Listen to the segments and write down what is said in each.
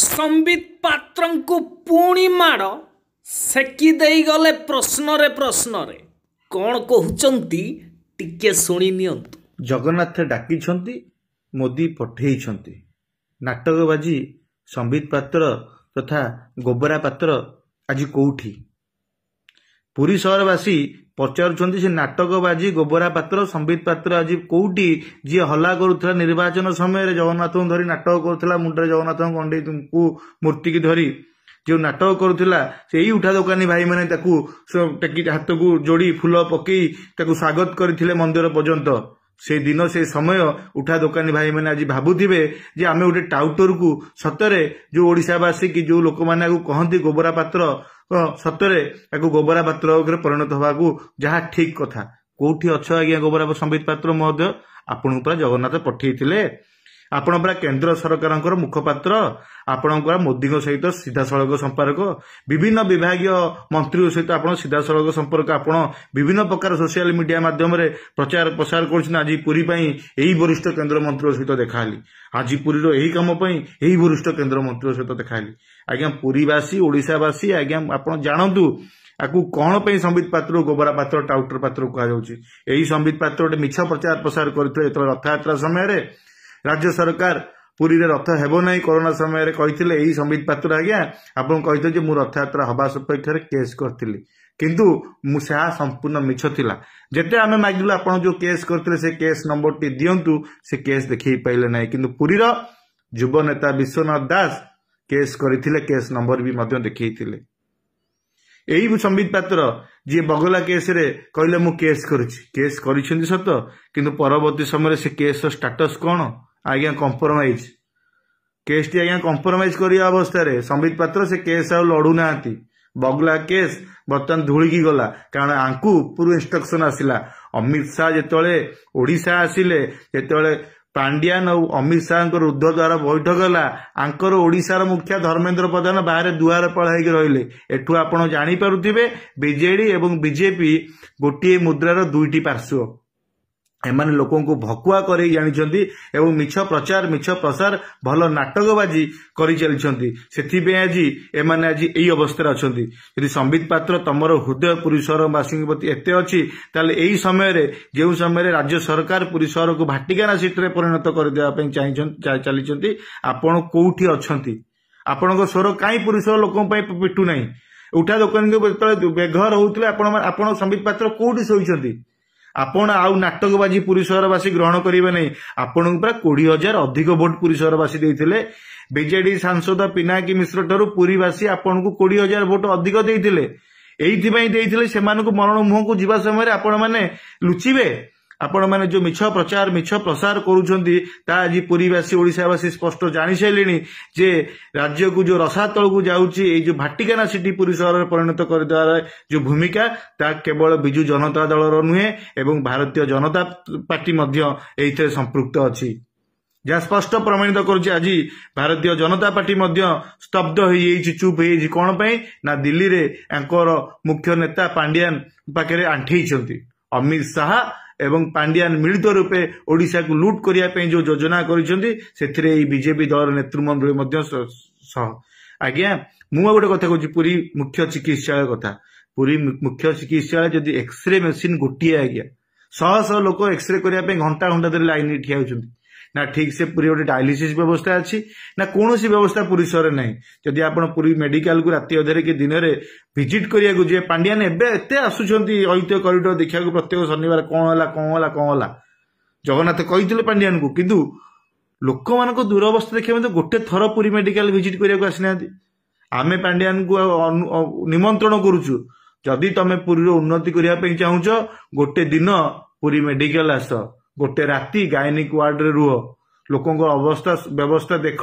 ସମ୍ବିତ ପାତ୍ରଙ୍କୁ ପୁଣି ମାଡ଼ ସେକି ଦେଇଗଲେ ପ୍ରଶ୍ନରେ ପ୍ରଶ୍ନରେ କ'ଣ କହୁଛନ୍ତି ଟିକେ ଶୁଣି ନିଅନ୍ତୁ ଜଗନ୍ନାଥ ଡାକିଛନ୍ତି ମୋଦି ପଠେଇଛନ୍ତି ନାଟକ ବାଜି ସମ୍ବିତ ପାତ୍ର ତଥା ଗୋବରା ପାତ୍ର ଆଜି କେଉଁଠି ପୁରୀ ସହରବାସୀ ପଚାରୁଛନ୍ତି ସେ ନାଟକ ବାଜି ଗୋବରା ପାତ୍ର ସମ୍ବିତ ପାତ୍ର ଆଜି କୋଉଠି ଯିଏ ହଲ୍ଲା କରୁଥିଲା ନିର୍ବାଚନ ସମୟରେ ଜଗନ୍ନାଥଙ୍କୁ ଧରି ନାଟକ କରୁଥିଲା ମୁଣ୍ଡରେ ଜଗନ୍ନାଥଙ୍କ ଗଣ୍ଡେଇଙ୍କୁ ମୂର୍ତ୍ତିକି ଧରି ଯେଉଁ ନାଟକ କରୁଥିଲା ସେଇ ଉଠା ଦୋକାନୀ ଭାଇମାନେ ତାକୁ ହାତକୁ ଯୋଡ଼ି ଫୁଲ ପକେଇ ତାକୁ ସ୍ୱାଗତ କରିଥିଲେ ମନ୍ଦିର ପର୍ଯ୍ୟନ୍ତ ସେ ଦିନ ସେ ସମୟ ଉଠା ଦୋକାନୀ ଭାଇମାନେ ଆଜି ଭାବୁଥିବେ ଯେ ଆମେ ଗୋଟେ ଟାଉଟରକୁ ସତରେ ଯେଉଁ ଓଡ଼ିଶାବାସୀ କି ଯେଉଁ ଲୋକମାନେ ଆକୁ କହନ୍ତି ଗୋବରା ପାତ୍ର ସତରେ ତାକୁ ଗୋବରା ପାତ୍ର ଉପରେ ପରିଣତ ହେବାକୁ ଯାହା ଠିକ କଥା କୋଉଠି ଅଛ ଆଜ୍ଞା ଗୋବରା ସମ୍ବିତ ପାତ୍ର ମହୋଦୟ ଆପଣଙ୍କୁ ପରା ଜଗନ୍ନାଥ ପଠେଇଥିଲେ ଆପଣ ପୁରା କେନ୍ଦ୍ର ସରକାରଙ୍କର ମୁଖପାତ୍ର ଆପଣଙ୍କର ମୋଦିଙ୍କ ସହିତ ସିଧାସଳଖ ସମ୍ପର୍କ ବିଭିନ୍ନ ବିଭାଗୀୟ ମନ୍ତ୍ରୀଙ୍କ ସହିତ ଆପଣ ସିଧାସଳଖ ସମ୍ପର୍କ ଆପଣ ବିଭିନ୍ନ ପ୍ରକାର ସୋସିଆଲ ମିଡ଼ିଆ ମାଧ୍ୟମରେ ପ୍ରଚାର ପ୍ରସାର କରୁଛନ୍ତି ଆଜି ପୁରୀ ପାଇଁ ଏହି ବରିଷ୍ଠ କେନ୍ଦ୍ରମନ୍ତ୍ରୀଙ୍କ ସହିତ ଦେଖାହେଲି ଆଜି ପୁରୀର ଏହି କାମ ପାଇଁ ଏହି ବରିଷ୍ଠ କେନ୍ଦ୍ରମନ୍ତ୍ରୀଙ୍କ ସହିତ ଦେଖାହେଲି ଆଜ୍ଞା ପୁରୀବାସୀ ଓଡ଼ିଶାବାସୀ ଆଜ୍ଞା ଆପଣ ଜାଣନ୍ତୁ ଆକୁ କ'ଣ ପାଇଁ ସମ୍ବିତ ପାତ୍ର ଗୋବରା ପାତ୍ର ଟାଉଟର ପାତ୍ର କୁହାଯାଉଛି ଏହି ସମ୍ବିତ ପାତ୍ର ଗୋଟେ ମିଛ ପ୍ରଚାର ପ୍ରସାର କରିଥିଲେ ଯେତେବେଳେ ରଥଯାତ୍ରା ସମୟରେ ରାଜ୍ୟ ସରକାର ପୁରୀରେ ରଥ ହେବ ନାହିଁ କରୋନା ସମୟରେ କହିଥିଲେ ଏଇ ସମ୍ବିତ ପାତ୍ର ଆଜ୍ଞା ଆପଣ କହିଥିଲେ ଯେ ମୁଁ ରଥଯାତ୍ରା ହେବା ସପକ୍ଷରେ କେସ୍ କରିଥିଲି କିନ୍ତୁ ମୁଁ ସେହା ସମ୍ପୂର୍ଣ୍ଣ ମିଛ ଥିଲା ଯେତେ ଆମେ ମାଗିଲୁ ଆପଣ ଯେଉଁ କେସ୍ କରିଥିଲେ ସେ କେସ୍ ନମ୍ବରଟି ଦିଅନ୍ତୁ ସେ କେସ୍ ଦେଖେଇ ପାରିଲେ ନାହିଁ କିନ୍ତୁ ପୁରୀର ଯୁବ ନେତା ବିଶ୍ୱନାଥ ଦାସ କେସ୍ କରିଥିଲେ କେସ୍ ନମ୍ବର ବି ମଧ୍ୟ ଦେଖାଇଥିଲେ ଏହି ସମ୍ବିତ ପାତ୍ର ଯିଏ ବଗଲା କେସ୍ରେ କହିଲେ ମୁଁ କେସ୍ କରିଛି କେସ୍ କରିଛନ୍ତି ସତ କିନ୍ତୁ ପରବର୍ତ୍ତୀ ସମୟରେ ସେ କେସ୍ର ଷ୍ଟାଟସ୍ କ'ଣ ଆଜ୍ଞା କମ୍ପ୍ରମାଇଜ୍ କେସ୍ଟି ଆଜ୍ଞା କମ୍ପ୍ରମାଇଜ୍ କରିବା ଅବସ୍ଥାରେ ସମ୍ବିତ ପାତ୍ର ସେ କେସ୍ ଆଉ ଲଢ଼ୁନାହାନ୍ତି ବଗଲା କେସ୍ ବର୍ତ୍ତମାନ ଧୂଳିକି ଗଲା କାରଣ ଆଙ୍କୁ ପୁରୁ ଇନ୍ଷ୍ଟ୍ରକ୍ସନ୍ ଆସିଲା ଅମିତ ଶାହା ଯେତେବେଳେ ଓଡ଼ିଶା ଆସିଲେ ଯେତେବେଳେ ପାଣ୍ଡିଆନ ଆଉ ଅମିତ ଶାହାଙ୍କ ରୁଦ୍ଧ ଦ୍ୱାର ବୈଠକ ହେଲା ଆଙ୍କର ଓଡ଼ିଶାର ମୁଖ୍ୟ ଧର୍ମେନ୍ଦ୍ର ପ୍ରଧାନ ବାହାରେ ଦୁଆର ପଳାଇକି ରହିଲେ ଏଠୁ ଆପଣ ଜାଣିପାରୁଥିବେ ବିଜେଡି ଏବଂ ବିଜେପି ଗୋଟିଏ ମୁଦ୍ରାର ଦୁଇଟି ପାର୍ଶ୍ୱ ଏମାନେ ଲୋକଙ୍କୁ ଭକୁଆ କରେଇ ଜାଣିଛନ୍ତି ଏବଂ ମିଛ ପ୍ରଚାର ମିଛ ପ୍ରସାର ଭଲ ନାଟକବାଜି କରି ଚାଲିଛନ୍ତି ସେଥିପାଇଁ ଆଜି ଏମାନେ ଆଜି ଏଇ ଅବସ୍ଥାରେ ଅଛନ୍ତି ଯଦି ସମ୍ବିତ ପାତ୍ର ତମର ହୃଦୟ ପୁରୀ ସହର ବାସୀଙ୍କ ପ୍ରତି ଏତେ ଅଛି ତାହେଲେ ଏହି ସମୟରେ ଯେଉଁ ସମୟରେ ରାଜ୍ୟ ସରକାର ପୁରୀ ସହରକୁ ଭାଟିକାନା ସିଟ୍ରେ ପରିଣତ କରିଦେବା ପାଇଁ ଚାହିଁଛନ୍ତି ଚାଲିଛନ୍ତି ଆପଣ କୋଉଠି ଅଛନ୍ତି ଆପଣଙ୍କ ସ୍ୱର କାହିଁ ପୁରୀ ସହର ଲୋକଙ୍କ ପାଇଁ ପିଟୁ ନାହିଁ ଉଠା ଦୋକାନୀଙ୍କୁ ଯେତେବେଳେ ବେଘର ହଉଥିଲେ ଆପଣ ଆପଣ ସମ୍ବିତ ପାତ୍ର କୋଉଠି ଶୋଇଛନ୍ତି ଆପଣ ଆଉ ନାଟକ ବାଜି ପୁରୀ ସହରବାସୀ ଗ୍ରହଣ କରିବେ ନାହିଁ ଆପଣଙ୍କୁ ପ୍ରାୟ କୋଡ଼ିଏ ହଜାର ଅଧିକ ଭୋଟ ପୁରୀ ସହରବାସୀ ଦେଇଥିଲେ ବିଜେଡି ସାଂସଦ ପିନାକୀ ମିଶ୍ର ଠାରୁ ପୁରୀବାସୀ ଆପଣଙ୍କୁ କୋଡ଼ିଏ ହଜାର ଭୋଟ ଅଧିକ ଦେଇଥିଲେ ଏଇଥିପାଇଁ ଦେଇଥିଲେ ସେମାନଙ୍କୁ ମରଣ ମୁହଁକୁ ଯିବା ସମୟରେ ଆପଣମାନେ ଲୁଚିବେ ଆପଣମାନେ ଯେଉଁ ମିଛ ପ୍ରଚାର ମିଛ ପ୍ରସାର କରୁଛନ୍ତି ତାହା ଆଜି ପୁରୀବାସୀ ଓଡ଼ିଶାବାସୀ ସ୍ପଷ୍ଟ ଜାଣିସାରିଲେଣି ଯେ ରାଜ୍ୟକୁ ଯେଉଁ ରସା ତଳକୁ ଯାଉଛି ଏଇ ଯେଉଁ ଭାଟିକାନା ସିଟି ପୁରୀ ସହରରେ ପରିଣତ କରିଦେବାର ଯେଉଁ ଭୂମିକା ତାହା କେବଳ ବିଜୁ ଜନତା ଦଳର ନୁହେଁ ଏବଂ ଭାରତୀୟ ଜନତା ପାର୍ଟି ମଧ୍ୟ ଏଇଥିରେ ସମ୍ପୃକ୍ତ ଅଛି ଯାହା ସ୍ପଷ୍ଟ ପ୍ରମାଣିତ କରୁଛି ଆଜି ଭାରତୀୟ ଜନତା ପାର୍ଟି ମଧ୍ୟ ସ୍ତବ୍ଧ ହୋଇଯାଇଛି ଚୁପ୍ ହୋଇଯାଇଛି କ'ଣ ପାଇଁ ନା ଦିଲ୍ଲୀରେ ଆଙ୍କର ମୁଖ୍ୟ ନେତା ପାଣ୍ଡିଆନ ପାଖରେ ଆଣ୍ଠେଇଛନ୍ତି ଅମିତ ଶାହା এবং ପାଣ୍ଡିଆନ ମିଳିତ ରୂପେ ଓଡ଼ିଶାକୁ ଲୁଟ୍ କରିବା ପାଇଁ ଯେଉଁ ଯୋଜନା କରିଛନ୍ତି ସେଥିରେ ଏହି ବିଜେପି ଦଳର ନେତୃମଣ୍ଡଳୀ ମଧ୍ୟ ସହ ଆଜ୍ଞା ମୁଁ ଆଉ ଗୋଟେ କଥା କହୁଛି ପୁରୀ ମୁଖ୍ୟ ଚିକିତ୍ସାଳୟ କଥା ପୁରୀ ମୁଖ୍ୟ ଚିକିତ୍ସାଳୟ ଯଦି ଏକ୍ସରେ ମେସିନ୍ ଗୋଟିଏ ଆଜ୍ଞା ଶହ ଶହ ଲୋକ ଏକ୍ସରେ କରିବା ପାଇଁ ଘଣ୍ଟା ଘଣ୍ଟା ଧରି ଲାଇନ୍ରେ ଠିଆ ହେଉଛନ୍ତି ନା ଠିକ୍ ସେ ପୁରୀ ଗୋଟେ ଡାଇଲିସିସ୍ ବ୍ୟବସ୍ଥା ଅଛି ନା କୌଣସି ବ୍ୟବସ୍ଥା ପୁରୀ ସହରରେ ନାହିଁ ଯଦି ଆପଣ ପୁରୀ ମେଡିକାଲକୁ ରାତି ଅଧରେ କି ଦିନରେ ଭିଜିଟ୍ କରିବାକୁ ଯିବେ ପାଣ୍ଡିଆନ ଏବେ ଏତେ ଆସୁଛନ୍ତି ଐତିହ୍ୟ କରିଡର ଦେଖିବାକୁ ପ୍ରତ୍ୟେକ ଶନିବାର କ'ଣ ହେଲା କ'ଣ ହେଲା କ'ଣ ହେଲା ଜଗନ୍ନାଥ କହିଥିଲେ ପାଣ୍ଡିଆନକୁ କିନ୍ତୁ ଲୋକମାନଙ୍କ ଦୂରବସ୍ଥା ଦେଖିବା ମଧ୍ୟ ଗୋଟେ ଥର ପୁରୀ ମେଡିକାଲ ଭିଜିଟ୍ କରିବାକୁ ଆସିନାହାନ୍ତି ଆମେ ପାଣ୍ଡିଆନକୁ ନିମନ୍ତ୍ରଣ କରୁଛୁ ଯଦି ତମେ ପୁରୀର ଉନ୍ନତି କରିବା ପାଇଁ ଚାହୁଁଛ ଗୋଟେ ଦିନ ପୁରୀ ମେଡିକାଲ ଆସ ଗୋଟେ ରାତି ଗାଇନିକ ୱାର୍ଡରେ ରୁହ ଲୋକଙ୍କ ଅବସ୍ଥା ବ୍ୟବସ୍ଥା ଦେଖ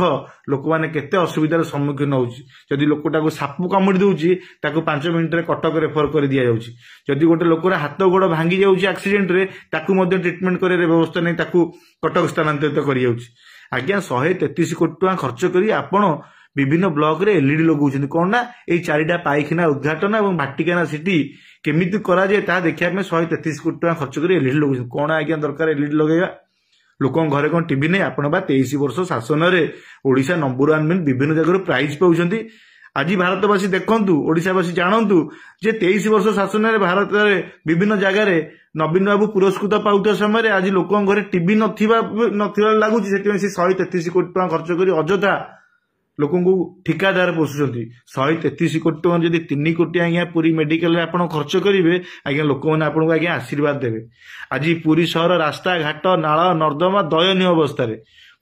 ଲୋକମାନେ କେତେ ଅସୁବିଧାର ସମ୍ମୁଖୀନ ହେଉଛି ଯଦି ଲୋକଟାକୁ ସାପ କାମୁଡ଼ି ଦେଉଛି ତାକୁ ପାଞ୍ଚ ମିନିଟରେ କଟକ ରେଫର କରି ଦିଆଯାଉଛି ଯଦି ଗୋଟେ ଲୋକର ହାତ ଗୋଡ଼ ଭାଙ୍ଗି ଯାଉଛି ଆକ୍ସିଡେଣ୍ଟରେ ତାକୁ ମଧ୍ୟ ଟ୍ରିଟମେଣ୍ଟ କରିବାର ବ୍ୟବସ୍ଥା ନାହିଁ ତାକୁ କଟକ ସ୍ଥାନାନ୍ତରିତ କରିଯାଉଛି ଆଜ୍ଞା ଶହେ ତେତିଶ କୋଟି ଟଙ୍କା ଖର୍ଚ୍ଚ କରି ଆପଣ ବିଭିନ୍ନ ବ୍ଲକରେ ଏଲ୍ଇଡି ଲଗାଉଛନ୍ତି କ'ଣ ନା ଏଇ ଚାରିଟା ପାଇଖାନା ଉଦ୍ଘାଟନ ଏବଂ ଭାଟିକାନା ସିଟି କେମିତି କରାଯାଏ ତାହା ଦେଖିବା ପାଇଁ ଶହେ ତେତିଶ କୋଟି ଟଙ୍କା ଖର୍ଚ୍ଚ କରି ଏଲ୍ଇଡି ଲଗାଉଛନ୍ତି କ'ଣ ଆଜ୍ଞା ଦରକାର ଏଲ୍ଇଡି ଲଗାଇବା ଲୋକଙ୍କ ଘରେ କ'ଣ ଟିଭି ନାହିଁ ଆପଣ ବା ତେଇଶ ବର୍ଷ ଶାସନରେ ଓଡ଼ିଶା ନମ୍ବର ୱାନ୍ ମିନ୍ ବିଭିନ୍ନ ଜାଗାରୁ ପ୍ରାଇଜ୍ ପାଉଛନ୍ତି ଆଜି ଭାରତବାସୀ ଦେଖନ୍ତୁ ଓଡ଼ିଶାବାସୀ ଜାଣନ୍ତୁ ଯେ ତେଇଶ ବର୍ଷ ଶାସନରେ ଭାରତରେ ବିଭିନ୍ନ ଜାଗାରେ ନବୀନ ବାବୁ ପୁରସ୍କୃତ ପାଉଥିବା ସମୟରେ ଆଜି ଲୋକଙ୍କ ଘରେ ଟିଭି ନଥିବା ନଥିବା ଲାଗୁଛି ସେଥିପାଇଁ ସେ ଶହେ ତେତିଶ କୋଟି ଟଙ୍କା ଖର୍ଚ୍ଚ କରି ଅଯଥା ଲୋକଙ୍କୁ ଠିକାଦାର ପୋଷୁଛନ୍ତି ଶହେ ତେତିଶ କୋଟି ଟଙ୍କା ଯଦି ତିନି କୋଟି ଆଜ୍ଞା ପୁରୀ ମେଡିକାଲରେ ଆପଣ ଖର୍ଚ୍ଚ କରିବେ ଆଜ୍ଞା ଲୋକମାନେ ଆପଣଙ୍କୁ ଆଜ୍ଞା ଆଶୀର୍ବାଦ ଦେବେ ଆଜି ପୁରୀ ସହର ରାସ୍ତାଘାଟ ନାଳ ନର୍ଦ୍ଦମା ଦୟନୀୟ ଅବସ୍ଥାରେ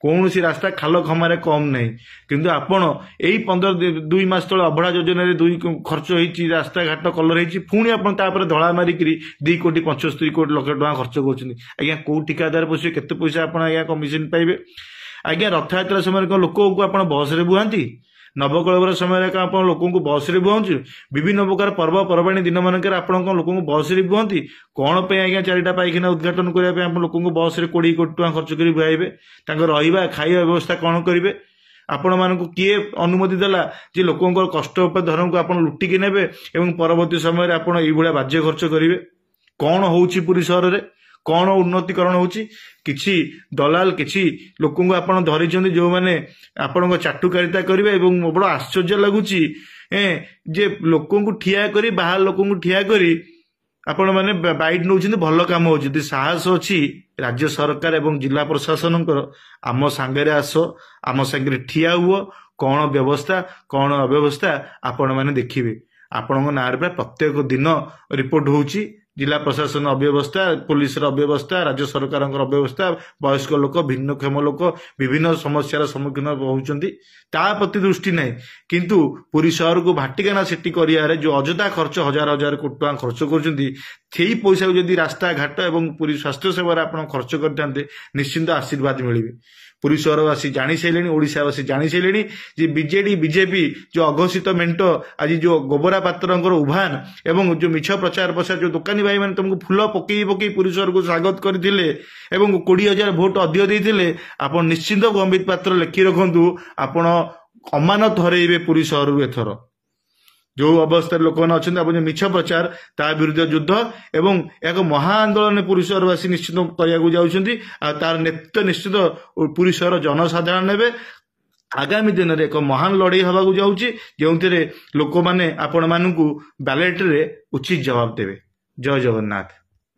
କୌଣସି ରାସ୍ତା ଖାଲ ଖମାରେ କମ୍ ନାହିଁ କିନ୍ତୁ ଆପଣ ଏଇ ପନ୍ଦର ଦୁଇ ମାସ ତଳେ ଅଭଡ଼ା ଯୋଜନାରେ ଦୁଇ ଖର୍ଚ୍ଚ ହେଇଛି ରାସ୍ତାଘାଟ କଲର୍ ହେଇଛି ପୁଣି ଆପଣ ତାପରେ ଧଳା ମାରିକିରି ଦୁଇ କୋଟି ପଞ୍ଚସ୍ତରୀ କୋଟି ଲକ୍ଷ ଟଙ୍କା ଖର୍ଚ୍ଚ କରୁଛନ୍ତି ଆଜ୍ଞା କୋଉ ଠିକାଦାର ପୋଷିବେ କେତେ ପଇସା ଆପଣ ଆଜ୍ଞା କମିଶନ ପାଇବେ ଆଜ୍ଞା ରଥଯାତ୍ରା ସମୟରେ କ'ଣ ଲୋକଙ୍କୁ ଆପଣ ବସ୍ରେ ବୁହାନ୍ତି ନବକଳବର ସମୟରେ କ'ଣ ଆପଣ ଲୋକଙ୍କୁ ବସ୍ରେ ବୁହନ୍ତି ବିଭିନ୍ନ ପ୍ରକାର ପର୍ବପର୍ବାଣି ଦିନମାନଙ୍କରେ ଆପଣ କ'ଣ ଲୋକଙ୍କୁ ବସ୍ରେ ବୁହନ୍ତି କ'ଣ ପାଇଁ ଆଜ୍ଞା ଚାରିଟା ପାଇଖାନା ଉଦ୍ଘାଟନ କରିବା ପାଇଁ ଆପଣ ଲୋକଙ୍କୁ ବସ୍ରେ କୋଡ଼ିଏ କୋଟି ଟଙ୍କା ଖର୍ଚ୍ଚ କରି ବୁହାଇବେ ତାଙ୍କ ରହିବା ଖାଇବା ବ୍ୟବସ୍ଥା କ'ଣ କରିବେ ଆପଣମାନଙ୍କୁ କିଏ ଅନୁମତି ଦେଲା ଯେ ଲୋକଙ୍କର କଷ୍ଟ ଉପରେ ଧରମକୁ ଆପଣ ଲୁଟିକି ନେବେ ଏବଂ ପରବର୍ତ୍ତୀ ସମୟରେ ଆପଣ ଏଇଭଳିଆ ବାଜ୍ୟ ଖର୍ଚ୍ଚ କରିବେ କ'ଣ ହେଉଛି ପୁରୀ ସହରରେ କ'ଣ ଉନ୍ନତିକରଣ ହେଉଛି କିଛି ଦଲାଲ କିଛି ଲୋକଙ୍କୁ ଆପଣ ଧରିଛନ୍ତି ଯେଉଁମାନେ ଆପଣଙ୍କ ଚାଟୁକାରିତା କରିବେ ଏବଂ ବଡ଼ ଆଶ୍ଚର୍ଯ୍ୟ ଲାଗୁଛି ଏ ଯେ ଲୋକଙ୍କୁ ଠିଆ କରି ବାହାର ଲୋକଙ୍କୁ ଠିଆ କରି ଆପଣମାନେ ବାଇଟ୍ ନେଉଛନ୍ତି ଭଲ କାମ ହେଉଛି ଯଦି ସାହସ ଅଛି ରାଜ୍ୟ ସରକାର ଏବଂ ଜିଲ୍ଲା ପ୍ରଶାସନଙ୍କର ଆମ ସାଙ୍ଗରେ ଆସ ଆମ ସାଙ୍ଗରେ ଠିଆ ହୁଅ କ'ଣ ବ୍ୟବସ୍ଥା କ'ଣ ଅବ୍ୟବସ୍ଥା ଆପଣମାନେ ଦେଖିବେ ଆପଣଙ୍କ ନାଁରେ ପ୍ରାୟ ପ୍ରତ୍ୟେକ ଦିନ ରିପୋର୍ଟ ହେଉଛି ଜିଲ୍ଲା ପ୍ରଶାସନ ଅବ୍ୟବସ୍ଥା ପୋଲିସର ଅବ୍ୟବସ୍ଥା ରାଜ୍ୟ ସରକାରଙ୍କର ଅବ୍ୟବସ୍ଥା ବୟସ୍କ ଲୋକ ଭିନ୍ନକ୍ଷମ ଲୋକ ବିଭିନ୍ନ ସମସ୍ୟାର ସମ୍ମୁଖୀନ ହେଉଛନ୍ତି ତା ପ୍ରତି ଦୃଷ୍ଟି ନାହିଁ କିନ୍ତୁ ପୁରୀ ସହରକୁ ଭାଟିକାନା ସିଟି କରିବାରେ ଯେଉଁ ଅଯଥା ଖର୍ଚ୍ଚ ହଜାର ହଜାର କୋଟି ଟଙ୍କା ଖର୍ଚ୍ଚ କରୁଛନ୍ତି ସେଇ ପଇସାକୁ ଯଦି ରାସ୍ତାଘାଟ ଏବଂ ପୁରୀ ସ୍ୱାସ୍ଥ୍ୟ ସେବାରେ ଆପଣ ଖର୍ଚ୍ଚ କରିଥାନ୍ତେ ନିଶ୍ଚିନ୍ତ ଆଶୀର୍ବାଦ ମିଳିବେ ପୁରୀ ସହରବାସୀ ଜାଣିସାରିଲେଣି ଓଡ଼ିଶାବାସୀ ଜାଣିସାରିଲେଣି ଯେ ବିଜେଡ଼ି ବିଜେପି ଯେଉଁ ଅଘୋଷିତ ମେଣ୍ଟ ଆଜି ଯେଉଁ ଗୋବରା ପାତ୍ରଙ୍କର ଉଭାନ ଏବଂ ଯେଉଁ ମିଛ ପ୍ରଚାର ପ୍ରସାର ଯେଉଁ ଦୋକାନୀ ଭାଇମାନେ ତୁମକୁ ଫୁଲ ପକେଇ ପକେଇ ପୁରୀ ସହରକୁ ସ୍ୱାଗତ କରିଥିଲେ ଏବଂ କୋଡ଼ିଏ ହଜାର ଭୋଟ ଅଧିକ ଦେଇଥିଲେ ଆପଣ ନିଶ୍ଚିନ୍ତ ଗମ୍ଭୀର ପାତ୍ର ଲେଖି ରଖନ୍ତୁ ଆପଣ ଅମାନତ ହରେଇବେ ପୁରୀ ସହରରୁ ଏଥର ଯେଉଁ ଅବସ୍ଥାରେ ଲୋକମାନେ ଅଛନ୍ତି ଆପଣ ମିଛ ପ୍ରଚାର ତା ବିରୁଦ୍ଧରେ ଯୁଦ୍ଧ ଏବଂ ଏକ ମହା ଆନ୍ଦୋଳନ ପୁରୀ ନିଶ୍ଚିତ କରିବାକୁ ଯାଉଛନ୍ତି ଆଉ ତାର ନେତୃତ୍ୱ ନିଶ୍ଚିତ ପୁରୀ ଜନସାଧାରଣ ନେବେ ଆଗାମୀ ଦିନରେ ଏକ ମହାନ ଲଢ଼େଇ ହେବାକୁ ଯାଉଛି ଯେଉଁଥିରେ ଲୋକମାନେ ଆପଣମାନଙ୍କୁ ବ୍ୟାଲେଟ୍ରେ ଉଚିତ ଜବାବ ଦେବେ ଜୟ ଜଗନ୍ନାଥ